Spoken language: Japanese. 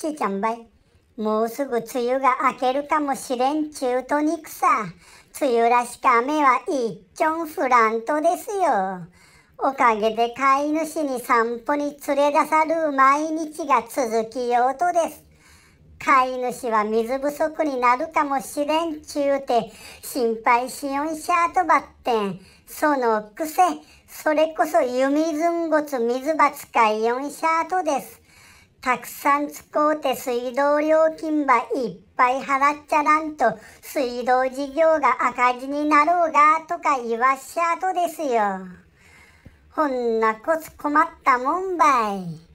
ちちゃんばい。もうすぐ梅雨が明けるかもしれんちゅうとにくさ。梅雨らしか雨は一ちょんフラントですよ。おかげで飼い主に散歩に連れ出さる毎日が続きようとです。飼い主は水不足になるかもしれんちゅうて心配しよんしゃーとばってん。そのくせ、それこそ湯水んごつ水ば使いよんしゃーとです。たくさん使うて水道料金はいっぱい払っちゃらんと水道事業が赤字になろうがとか言わしゃとですよ。ほんなこつ困ったもんばい。